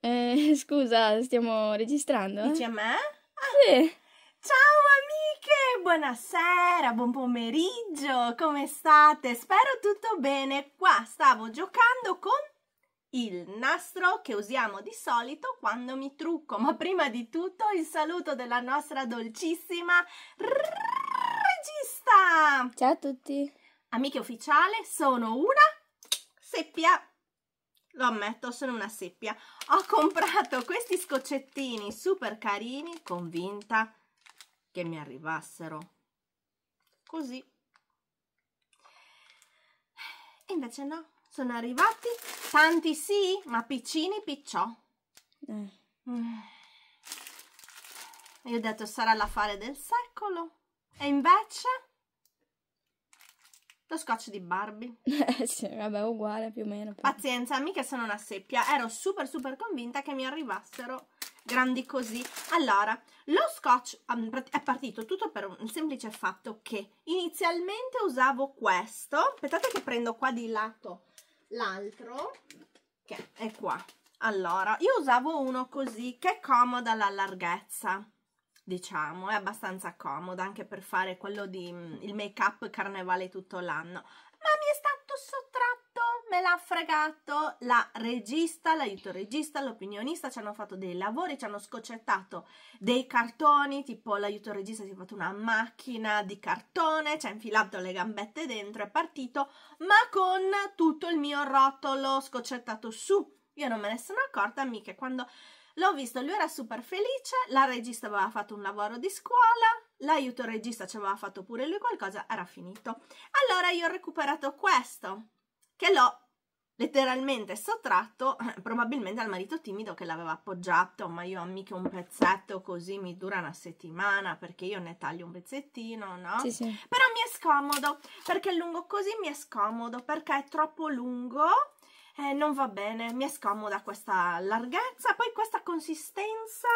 Eh, scusa, stiamo registrando? Dici a me? Ah. Sì. Ciao amiche, buonasera, buon pomeriggio, come state? Spero tutto bene. Qua stavo giocando con il nastro che usiamo di solito quando mi trucco, ma prima di tutto il saluto della nostra dolcissima regista. Ciao a tutti. Amiche ufficiale, sono una seppia lo ammetto sono una seppia ho comprato questi scoccettini super carini convinta che mi arrivassero così e invece no sono arrivati tanti sì ma piccini picciò mm. mm. io ho detto sarà l'affare del secolo e invece lo scotch di Barbie. Eh sì, vabbè, uguale più o meno. Però. Pazienza, mica sono una seppia. Ero super super convinta che mi arrivassero grandi così. Allora, lo scotch ehm, è partito tutto per un semplice fatto che inizialmente usavo questo. Aspettate che prendo qua di lato l'altro, che è qua. Allora, io usavo uno così, che è comoda la larghezza diciamo, è abbastanza comoda anche per fare quello di mm, il make up carnevale tutto l'anno. Ma mi è stato sottratto, me l'ha fregato la regista, l'aiuto regista, l'opinionista, ci hanno fatto dei lavori, ci hanno scoccettato dei cartoni, tipo l'aiuto regista si è fatto una macchina di cartone, ci ha infilato le gambette dentro, è partito, ma con tutto il mio rotolo scoccettato su. Io non me ne sono accorta, mica quando L'ho visto, lui era super felice, la regista aveva fatto un lavoro di scuola, l'aiuto regista ci aveva fatto pure lui qualcosa, era finito. Allora io ho recuperato questo, che l'ho letteralmente sottratto probabilmente al marito timido che l'aveva appoggiato, ma io ho mica un pezzetto così mi dura una settimana perché io ne taglio un pezzettino, no? Sì, sì. Però mi è scomodo, perché è lungo così mi è scomodo, perché è troppo lungo eh, non va bene, mi è scomoda questa larghezza, poi questa consistenza,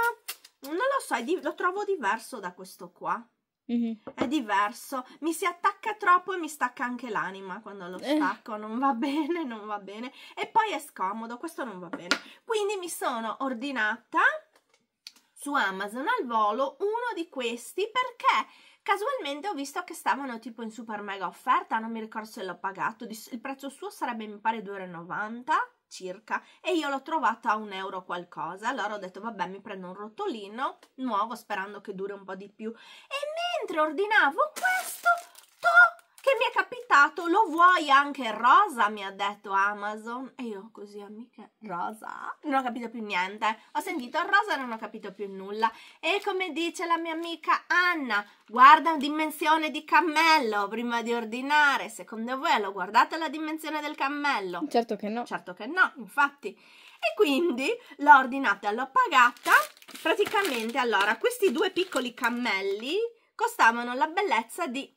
non lo so, lo trovo diverso da questo qua. Mm -hmm. È diverso, mi si attacca troppo e mi stacca anche l'anima quando lo eh. stacco, non va bene, non va bene. E poi è scomodo, questo non va bene. Quindi mi sono ordinata su Amazon al volo uno di questi perché Casualmente ho visto che stavano tipo in super mega offerta, non mi ricordo se l'ho pagato, il prezzo suo sarebbe mi pare 2,90 circa e io l'ho trovata a un euro qualcosa, allora ho detto vabbè mi prendo un rotolino nuovo sperando che duri un po' di più e mentre ordinavo questo, to, che mi è capitato acquistato, lo vuoi anche rosa? Mi ha detto Amazon. E io così, amiche, rosa? Non ho capito più niente. Ho sentito rosa e non ho capito più nulla. E come dice la mia amica Anna, guarda una dimensione di cammello prima di ordinare. Secondo voi lo guardate la dimensione del cammello? Certo che no. Certo che no, infatti. E quindi l'ho ordinata, e l'ho pagata. Praticamente, allora, questi due piccoli cammelli costavano la bellezza di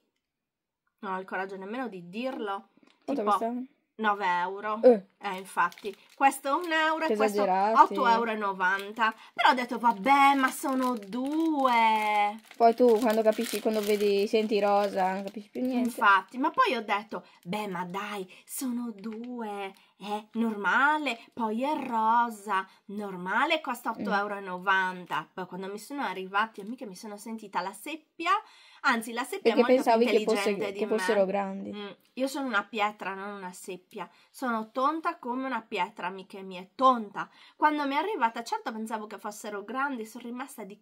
non ho il coraggio nemmeno di dirlo. Quanto tipo, 9 euro. Eh. eh. infatti, questo è 1 euro che e questo 8,90 euro. Però ho detto, vabbè, ma sono due. Poi tu quando capisci, quando vedi, senti rosa, non capisci più niente. Infatti, ma poi ho detto, beh, ma dai, sono due. È eh, normale, poi è rosa. Normale costa 8,90 mm. euro. Poi quando mi sono arrivati, amiche, mi sono sentita la seppia Anzi, la seppia Perché è molto pensavi che, fosse, che fossero grandi. Mm. Io sono una pietra, non una seppia. Sono tonta come una pietra, amiche mie, tonta. Quando mi è arrivata, certo pensavo che fossero grandi, sono rimasta di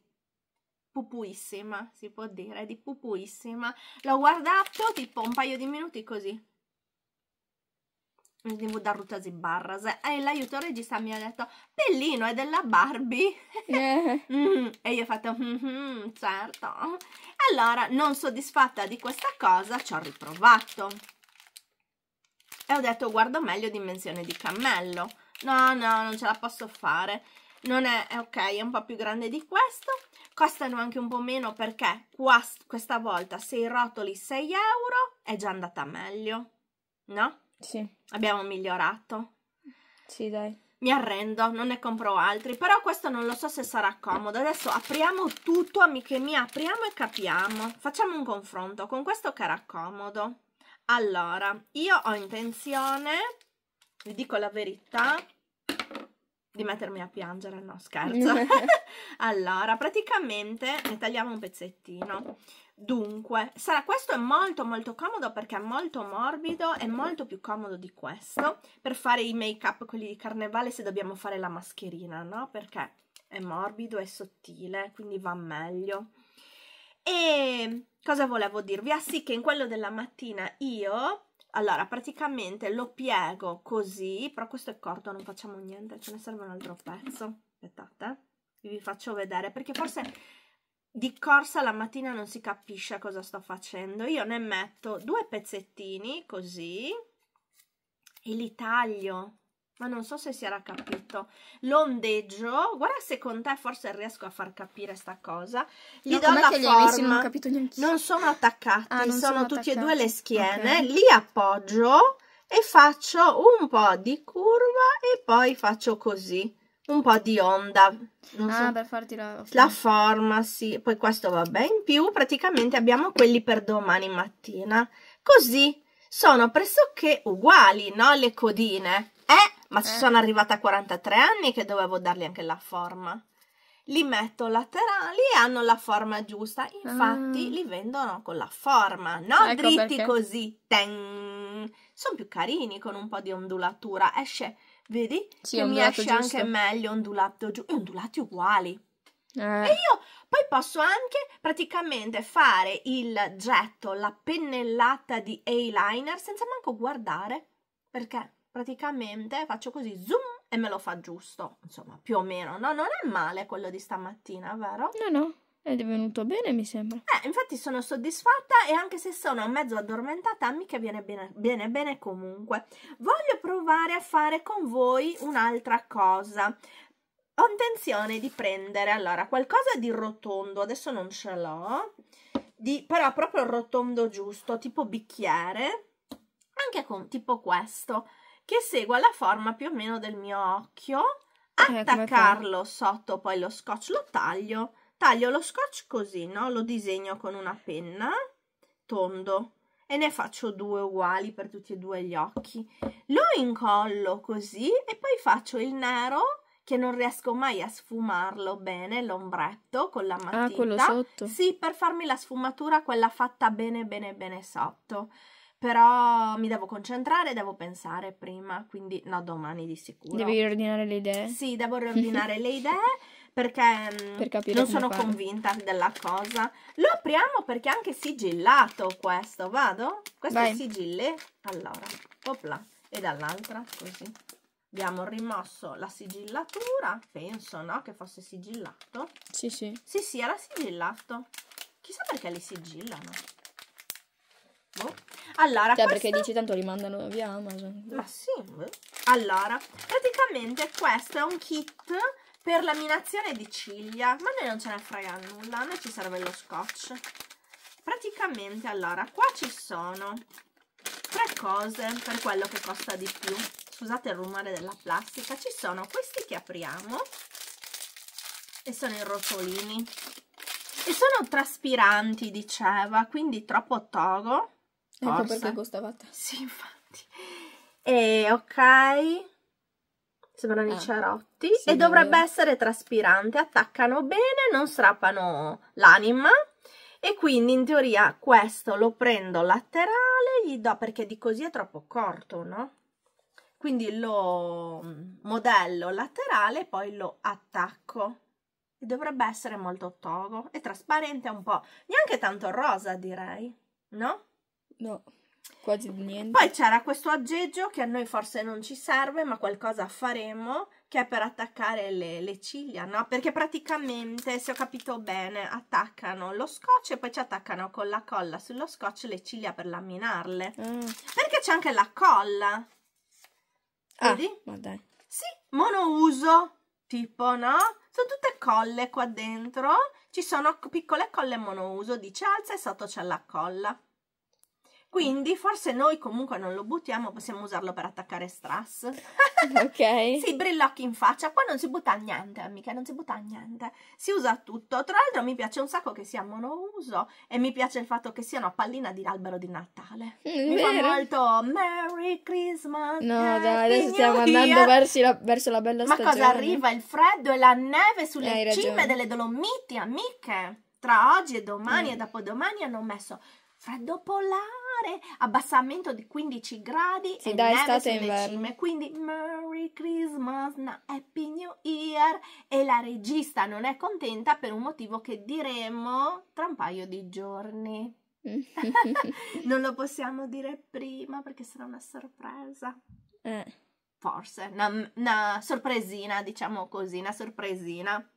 pupuissima, si può dire, di pupuissima. L'ho guardato tipo un paio di minuti così. Devo dar rutas barras. E l'aiuto regista mi ha detto: Bellino, è della Barbie. Yeah. Eh. mm, mm-hmm. e io ho fatto: mm-hmm, Certo. Allora, non soddisfatta di questa cosa, ci ho riprovato. E ho detto: Guardo meglio dimensione di cammello. No, no, non ce la posso fare. Non è, è ok, è un po' più grande di questo. Costano anche un po' meno perché qua, questa volta, se rotoli 6 euro, è già andata meglio. No? Sì. Abbiamo migliorato. Sì, dai. Mi arrendo, non ne compro altri, però questo non lo so se sarà comodo. Adesso apriamo tutto, amiche mie, apriamo e capiamo. Facciamo un confronto con questo che era comodo. Allora, io ho intenzione, vi dico la verità, di mettermi a piangere, no scherzo. allora, praticamente ne tagliamo un pezzettino. Dunque, sarà, questo è molto molto comodo perché è molto morbido, è molto più comodo di questo per fare i make-up, quelli di carnevale, se dobbiamo fare la mascherina, no? Perché è morbido, e sottile, quindi va meglio. E cosa volevo dirvi? Ah sì, che in quello della mattina io allora, praticamente lo piego così, però questo è corto, non facciamo niente, ce ne serve un altro pezzo. Aspettate, eh, vi faccio vedere, perché forse di corsa la mattina non si capisce cosa sto facendo. Io ne metto due pezzettini, così, e li taglio ma non so se si era capito l'ondeggio guarda se con te forse riesco a far capire sta cosa gli no, do la forma non, capito non sono attaccati ah, non sono, sono attaccati. e due le schiene okay. li appoggio e faccio un po' di curva e poi faccio così un po' di onda non ah, so, per farti la, la forma sì poi questo va bene in più praticamente abbiamo quelli per domani mattina così sono pressoché uguali no le codine eh ma ci eh. sono arrivata a 43 anni che dovevo dargli anche la forma. Li metto laterali e hanno la forma giusta, infatti ah. li vendono con la forma, no? ecco dritti perché. così. Ten. Sono più carini con un po' di ondulatura, esce, vedi? Sì, mi esce giusto. anche meglio ondulato giù, e ondulati uguali. Eh. E io poi posso anche praticamente fare il getto, la pennellata di eyeliner senza manco guardare, perché praticamente faccio così zoom e me lo fa giusto, insomma, più o meno. No, non è male quello di stamattina, vero? No, no, è venuto bene, mi sembra. Eh, infatti sono soddisfatta e anche se sono mezzo addormentata, mica viene bene, bene, bene comunque. Voglio provare a fare con voi un'altra cosa. Ho intenzione di prendere, allora, qualcosa di rotondo, adesso non ce l'ho, però proprio rotondo giusto, tipo bicchiere, anche con, tipo questo che segua la forma più o meno del mio occhio, eh, okay, attaccarlo sotto poi lo scotch, lo taglio, taglio lo scotch così, no? Lo disegno con una penna, tondo, e ne faccio due uguali per tutti e due gli occhi. Lo incollo così e poi faccio il nero che non riesco mai a sfumarlo bene, l'ombretto con la matita. Ah, quello sotto? Sì, per farmi la sfumatura quella fatta bene bene bene sotto però mi devo concentrare, devo pensare prima, quindi no, domani di sicuro. Devi riordinare le idee? Sì, devo riordinare le idee perché mm, per non sono fare. convinta della cosa. Lo apriamo perché è anche sigillato questo, vado? Questo Vai. è sigille, allora, opla, e dall'altra così. Abbiamo rimosso la sigillatura, penso, no? Che fosse sigillato. Sì, sì. Sì, sì, era sigillato. Chissà perché li sigillano. Boh. Allora, cioè, questo... perché dici tanto rimandano via Amazon. Ma sì. Allora, praticamente questo è un kit per laminazione di ciglia, ma noi non ce ne frega nulla, a noi ci serve lo scotch. Praticamente, allora, qua ci sono tre cose per quello che costa di più. Scusate il rumore della plastica. Ci sono questi che apriamo e sono i rotolini. E sono traspiranti, diceva, quindi troppo togo Ecco Orsa. perché costava tanto. Sì, infatti. E ok. Sembrano ah, i cerotti. Sì, e dovrebbe essere traspirante. Attaccano bene, non strappano l'anima. E quindi in teoria questo lo prendo laterale, gli do perché di così è troppo corto, no? Quindi lo modello laterale e poi lo attacco. E dovrebbe essere molto togo. e trasparente un po', neanche tanto rosa direi, no? No, quasi niente. Poi c'era questo aggeggio che a noi forse non ci serve, ma qualcosa faremo, che è per attaccare le, le ciglia, no? Perché praticamente, se ho capito bene, attaccano lo scotch e poi ci attaccano con la colla sullo scotch le ciglia per laminarle. Mm. Perché c'è anche la colla. Ah, Vedi? Ah, ma dai. Sì, monouso, tipo, no? Sono tutte colle qua dentro. Ci sono piccole colle monouso, dice alza e sotto c'è la colla. Quindi forse noi comunque non lo buttiamo, possiamo usarlo per attaccare strass. ok. si brillocchi in faccia. Qua non si butta niente, amica, non si butta niente. Si usa tutto. Tra l'altro mi piace un sacco che sia monouso e mi piace il fatto che sia una pallina di albero di Natale. Mm, mi vero. fa molto Merry Christmas. No, dai, adesso New stiamo Year. andando verso la, verso la bella Ma stagione. Ma cosa arriva? Il freddo e la neve sulle Hai cime ragione. delle Dolomiti, amiche. Tra oggi e domani mm. e dopodomani hanno messo freddo polare solare, abbassamento di 15 gradi sì, e da neve sulle inverno. cime. Quindi Merry Christmas, no, Happy New Year e la regista non è contenta per un motivo che diremo tra un paio di giorni. non lo possiamo dire prima perché sarà una sorpresa. Eh. Forse, una, una sorpresina, diciamo così, una sorpresina.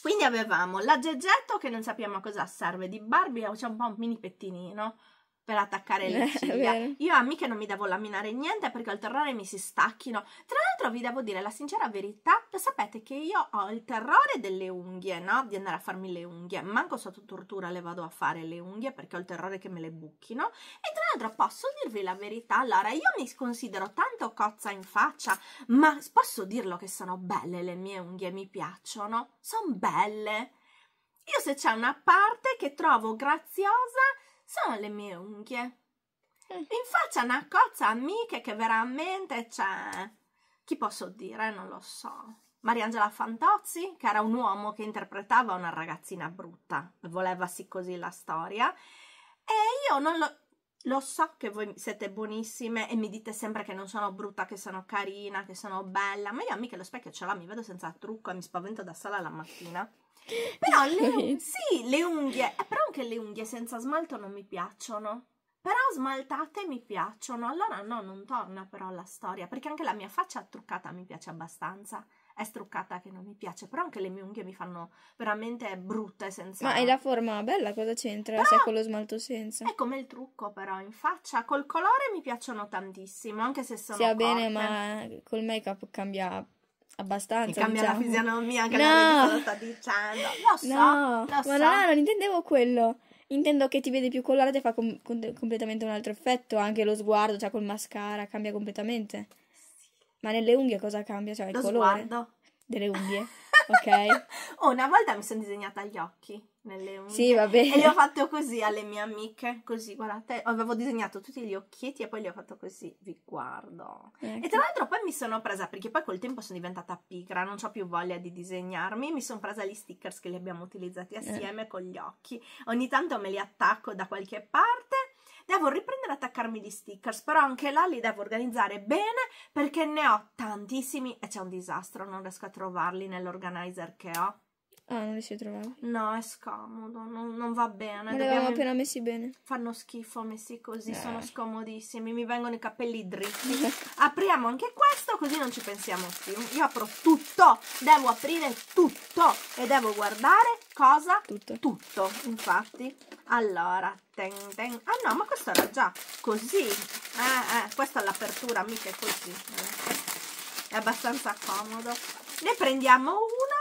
Quindi avevamo l'aggeggetto che non sappiamo a cosa serve, di Barbie c'è un po' un mini pettinino, per attaccare le ciglia. Io a mica non mi devo laminare niente perché ho il terrore mi si stacchino. Tra l'altro vi devo dire la sincera verità, lo sapete che io ho il terrore delle unghie, no? Di andare a farmi le unghie. Manco sotto tortura le vado a fare le unghie perché ho il terrore che me le buchino. E tra l'altro posso dirvi la verità, allora io mi considero tanto cozza in faccia, ma posso dirlo che sono belle le mie unghie, mi piacciono. Sono belle. Io se c'è una parte che trovo graziosa sono le mie unghie. Eh. In faccia una cozza amiche che veramente c'è. Chi posso dire? Non lo so. Mariangela Fantozzi, che era un uomo che interpretava una ragazzina brutta, volevasi così la storia. E io non lo, lo so che voi siete buonissime e mi dite sempre che non sono brutta, che sono carina, che sono bella, ma io mica lo specchio ce l'ho, mi vedo senza trucco e mi spavento da sola la mattina. Però le, un- sì, le unghie, eh, però anche le unghie senza smalto non mi piacciono. Però smaltate mi piacciono, allora no, non torna però la storia, perché anche la mia faccia truccata mi piace abbastanza. È struccata che non mi piace, però anche le mie unghie mi fanno veramente brutte senza... Ma è la forma bella, cosa c'entra però... se con lo smalto senza? È come il trucco però, in faccia, col colore mi piacciono tantissimo, anche se sono Sia corte. bene, ma col make-up cambia abbastanza. E cambia diciamo. la fisionomia anche no. lo sta dicendo. Lo so, no, lo ma no, non intendevo quello. Intendo che ti vede più colorata e fa com- com- completamente un altro effetto. Anche lo sguardo, cioè col mascara, cambia completamente. Ma nelle unghie cosa cambia? Cioè il lo colore sguardo. delle unghie ok? oh, una volta mi sono disegnata gli occhi nelle unghie. Sì, va bene. E li ho fatto così alle mie amiche, così, guardate, avevo disegnato tutti gli occhietti e poi li ho fatto così, vi guardo. Ecco. E tra l'altro poi mi sono presa, perché poi col tempo sono diventata pigra, non ho più voglia di disegnarmi, mi sono presa gli stickers che li abbiamo utilizzati eh. assieme eh. con gli occhi. Ogni tanto me li attacco da qualche parte Devo riprendere e attaccarmi gli stickers, però anche là li devo organizzare bene perché ne ho tantissimi e c'è un disastro, non riesco a trovarli nell'organizer che ho. Ah, non li si trovava? No, è scomodo, non, non va bene. Li avevamo appena messi bene. Fanno schifo messi così, eh. sono scomodissimi, mi vengono i capelli dritti. Apriamo anche questo, così non ci pensiamo più. Io apro tutto, devo aprire tutto e devo guardare cosa? Tutto. Tutto, infatti allora ten, ten. ah no ma questo era già così eh, eh, questa è l'apertura mica è così eh. è abbastanza comodo ne prendiamo uno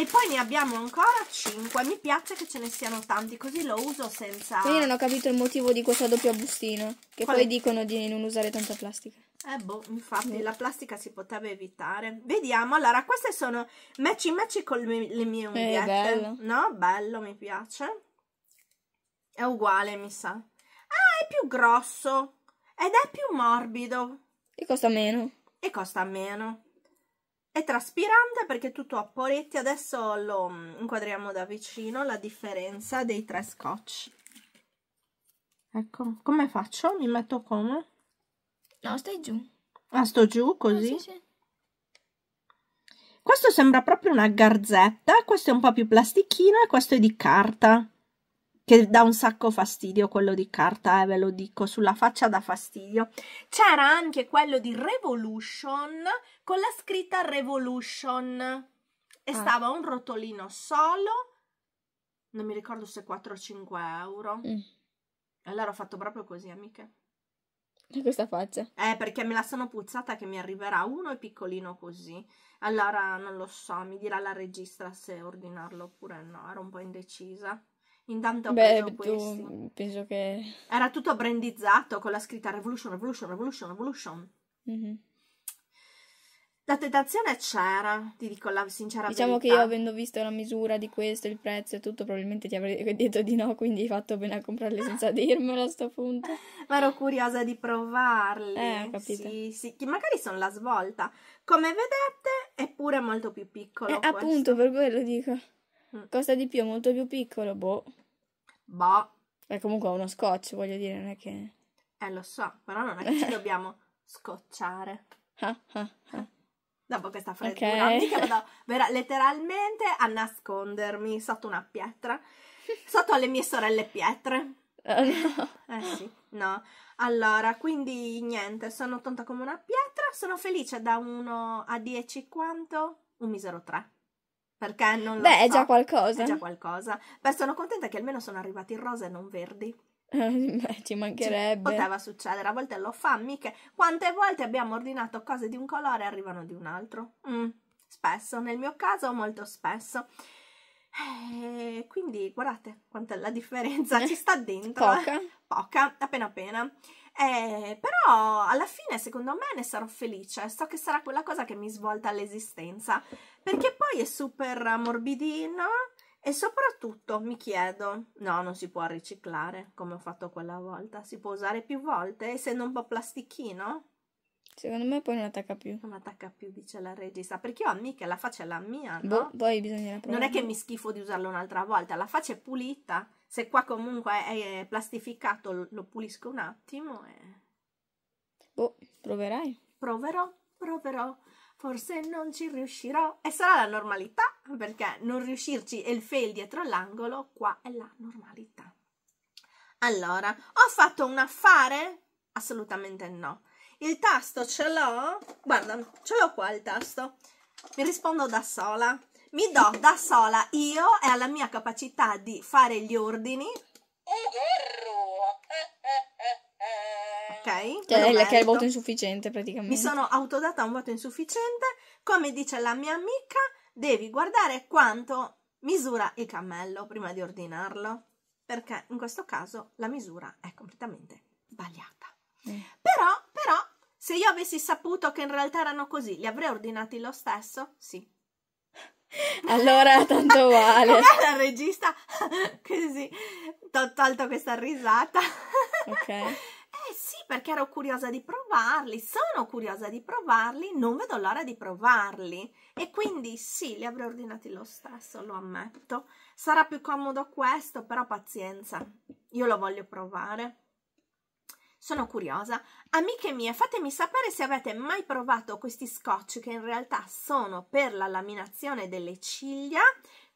e poi ne abbiamo ancora cinque. mi piace che ce ne siano tanti così lo uso senza io non ho capito il motivo di questo doppio bustino, che Qual... poi dicono di non usare tanta plastica eh boh, infatti la plastica si poteva evitare. Vediamo, allora queste sono matchy matchy con le mie, eh, unghie. No? Bello, mi piace. È uguale, mi sa. Ah, è più grosso ed è più morbido. E costa meno. E costa meno. È traspirante perché è tutto a poretti. Adesso lo mm, inquadriamo da vicino la differenza dei tre scotch. Ecco, come faccio? Mi metto come? No, stai giù. Ah, sto giù così? No, sì, sì. Questo sembra proprio una garzetta, questo è un po' più plastichino e questo è di carta che dà un sacco fastidio quello di carta, eh, ve lo dico, sulla faccia dà fastidio. C'era anche quello di Revolution con la scritta Revolution e ah. stava un rotolino solo, non mi ricordo se 4 o 5 euro. Mm. Allora ho fatto proprio così, amiche. questa faccia? Eh, perché me la sono puzzata che mi arriverà uno e piccolino così. Allora non lo so, mi dirà la regista se ordinarlo oppure no, ero un po' indecisa. Intanto ho Beh, preso questi. penso che... Era tutto brandizzato con la scritta Revolution, Revolution, Revolution, Revolution. Mm-hmm. La tentazione c'era, ti dico la sincera Diciamo verità. che io avendo visto la misura di questo, il prezzo e tutto, probabilmente ti avrei detto di no, quindi hai fatto bene a comprarle senza dirmelo a sto punto. Ma ero curiosa di provarli. Eh, ho capito. Sì, sì, che magari sono la svolta. Come vedete è pure molto più piccolo eh, appunto, per quello dico. Mm. Costa di più, è molto più piccolo, boh. Boh. È comunque uno scotch, voglio dire, non è che... Eh, lo so, però non è che ci dobbiamo scocciare. Ah, ah, ah. Dopo questa freddura, okay. mica vado vera- letteralmente a nascondermi sotto una pietra, sotto alle mie sorelle pietre. Oh, no. Eh sì, no. Allora, quindi niente, sono tonta come una pietra, sono felice da 1 a 10 quanto? Un misero 3. Perché non lo Beh, so. è già qualcosa. È già qualcosa. Beh, sono contenta che almeno sono arrivati in rosa e non verdi. Beh, ci mancherebbe. Ci poteva succedere, a volte lo fa, mica. Quante volte abbiamo ordinato cose di un colore e arrivano di un altro? Mm, spesso, nel mio caso molto spesso. E eh, quindi guardate quanta è la differenza ci sta dentro. Poca. Poca, appena appena. Eh, però alla fine, secondo me, ne sarò felice. So che sarà quella cosa che mi svolta l'esistenza. Perché poi è super morbidino e soprattutto mi chiedo: no, non si può riciclare come ho fatto quella volta. Si può usare più volte, essendo un po' plastichino? Secondo me poi non attacca più. Non attacca più, dice la regista. Perché io a me la faccia è la mia, no? Boh, poi bisogna. provare. Non è che mi schifo di usarlo un'altra volta, la faccia è pulita se qua comunque è plastificato lo pulisco un attimo e... Boh, proverai. Proverò, proverò. Forse non ci riuscirò. E sarà la normalità, perché non riuscirci e il fail dietro l'angolo, qua è la normalità. Allora, ho fatto un affare? Assolutamente no. Il tasto ce l'ho? Guarda, ce l'ho qua il tasto. Mi rispondo da sola mi do da sola io e alla mia capacità di fare gli ordini. Ok? Cioè, lei che è il voto insufficiente praticamente. Mi sono autodata un voto insufficiente. Come dice la mia amica, devi guardare quanto misura il cammello prima di ordinarlo. Perché in questo caso la misura è completamente sbagliata. Mm. Però, però, se io avessi saputo che in realtà erano così, li avrei ordinati lo stesso? Sì, allora, tanto vale. Com'è regista così, ho tolto questa risata. Ok. Eh sì, perché ero curiosa di provarli, sono curiosa di provarli, non vedo l'ora di provarli. E quindi sì, li avrei ordinati lo stesso, lo ammetto. Sarà più comodo questo, però pazienza, io lo voglio provare. Sono curiosa. Amiche mie, fatemi sapere se avete mai provato questi scotch che in realtà sono per la laminazione delle ciglia,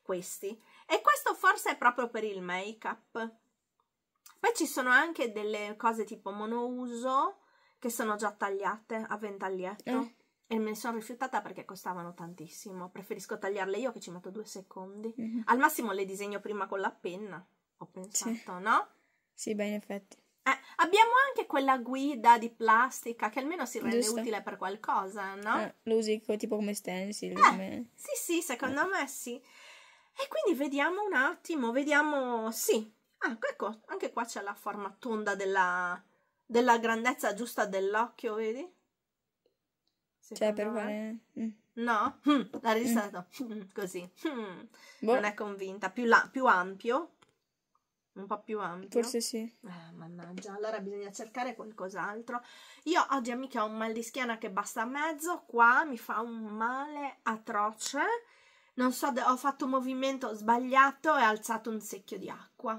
questi. E questo forse è proprio per il make-up. Poi ci sono anche delle cose tipo monouso che sono già tagliate a ventaglietto. Eh. E me ne sono rifiutata perché costavano tantissimo. Preferisco tagliarle io che ci metto due secondi. Mm -hmm. Al massimo le disegno prima con la penna, ho pensato, sì. no? Sì, beh, in effetti. Eh, abbiamo anche quella guida di plastica che almeno si rende Giusto. utile per qualcosa, no? Eh, lo usi tipo come stencil. Eh, come... Sì, sì, secondo eh. me sì. E quindi vediamo un attimo, vediamo, sì. Ah, ecco, anche qua c'è la forma tonda della, della grandezza giusta dell'occhio, vedi? Cioè, secondo cioè, per me... fare... Mm. No? Mm, la resistata mm. così. Mm. Boh. Non è convinta. Più, la... più ampio, un po' più ampio. Forse sì. Eh, mannaggia, allora bisogna cercare qualcos'altro. Io oggi, amica, ho un mal di schiena che basta a mezzo, qua mi fa un male atroce. Non so, ho fatto un movimento sbagliato e ho alzato un secchio di acqua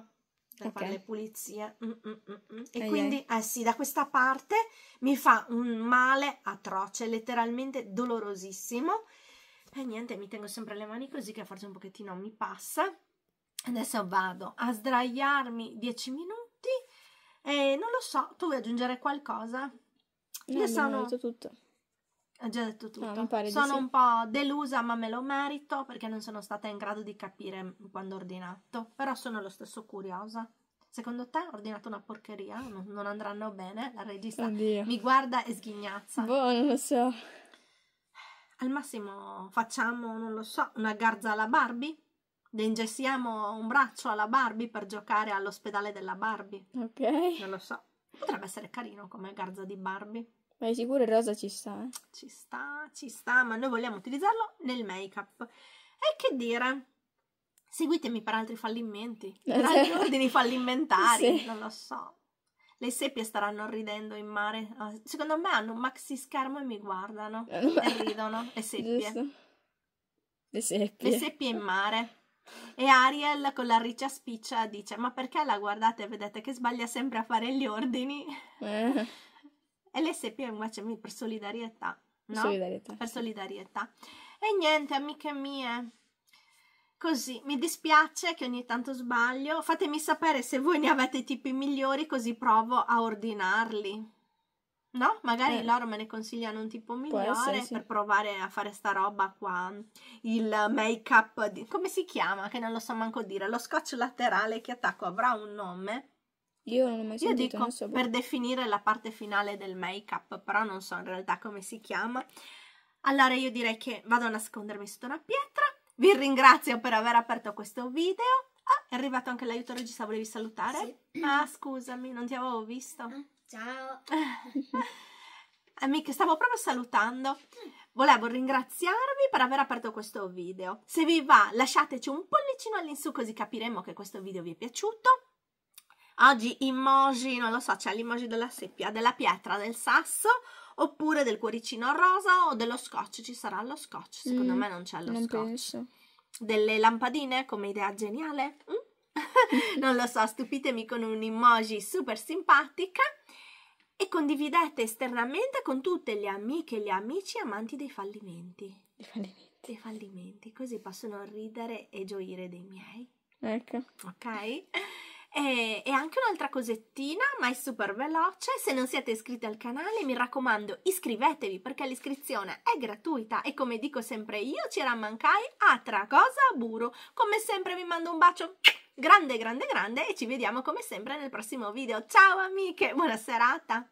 per okay. fare le pulizie. Mm, mm, mm, mm. e ai quindi, ai. eh sì, da questa parte mi fa un male atroce, letteralmente dolorosissimo. E niente, mi tengo sempre le mani così che forse un pochettino mi passa adesso vado a sdraiarmi 10 minuti e non lo so, tu vuoi aggiungere qualcosa? No, Io sono... ho detto tutto. Ho già detto tutto. No, sono sì. un po' delusa, ma me lo merito perché non sono stata in grado di capire quando ho ordinato. Però sono lo stesso curiosa. Secondo te ho ordinato una porcheria? Non, non andranno bene? La regista Oddio. mi guarda e sghignazza. Boh, non lo so. Al massimo facciamo, non lo so, una garza alla Barbie? Le ingessiamo un braccio alla Barbie per giocare all'ospedale della Barbie. Ok. Non lo so. Potrebbe essere carino come garza di Barbie. Ma di sicuro il rosa ci sta. Eh? Ci sta, ci sta, ma noi vogliamo utilizzarlo nel make-up. E che dire? Seguitemi per altri fallimenti, per eh, altri ordini fallimentari, sì. non lo so. Le seppie staranno ridendo in mare. Ah, secondo me hanno un maxi schermo e mi guardano eh, e ridono. Le seppie. Giusto. Le seppie. Le seppie in mare. E Ariel con la riccia spiccia dice: Ma perché la guardate vedete che sbaglia sempre a fare gli ordini? Eh. E l'SP invece mi per solidarietà. No? solidarietà. Per solidarietà. E niente, amiche mie. Così, mi dispiace che ogni tanto sbaglio. Fatemi sapere se voi ne avete i tipi migliori, così provo a ordinarli. No, magari eh. loro me ne consigliano un tipo migliore essere, sì. per provare a fare sta roba qua. Il make up, di... come si chiama? Che non lo so manco dire. Lo scotch laterale che attacco avrà un nome. Io non ho mai sentito. Io dico so boh. per definire la parte finale del make up, però non so in realtà come si chiama. Allora io direi che vado a nascondermi sotto una pietra. Vi ringrazio per aver aperto questo video. Ah, è arrivato anche l'aiuto regista, volevi salutare? Sì. Ah, scusami, non ti avevo visto. Mm. Ciao. Amiche, stavo proprio salutando. Volevo ringraziarvi per aver aperto questo video. Se vi va, lasciateci un pollicino all'insù così capiremo che questo video vi è piaciuto. Oggi emoji, non lo so, c'è l'emoji della seppia, della pietra, del sasso, oppure del cuoricino rosa o dello scotch. Ci sarà lo scotch, secondo mm, me non c'è lo non scotch. Penso. Delle lampadine come idea geniale? Mm? non lo so, stupitemi con un emoji super simpatica e condividete esternamente con tutte le amiche e gli amici amanti dei fallimenti. Dei fallimenti. Dei fallimenti, così possono ridere e gioire dei miei. Ecco. Ok? E, e anche un'altra cosettina, ma è super veloce. Se non siete iscritti al canale, mi raccomando, iscrivetevi perché l'iscrizione è gratuita e come dico sempre io, ci rammancai a cosa, buro. Come sempre vi mando un bacio grande grande grande e ci vediamo come sempre nel prossimo video. Ciao amiche, buona serata!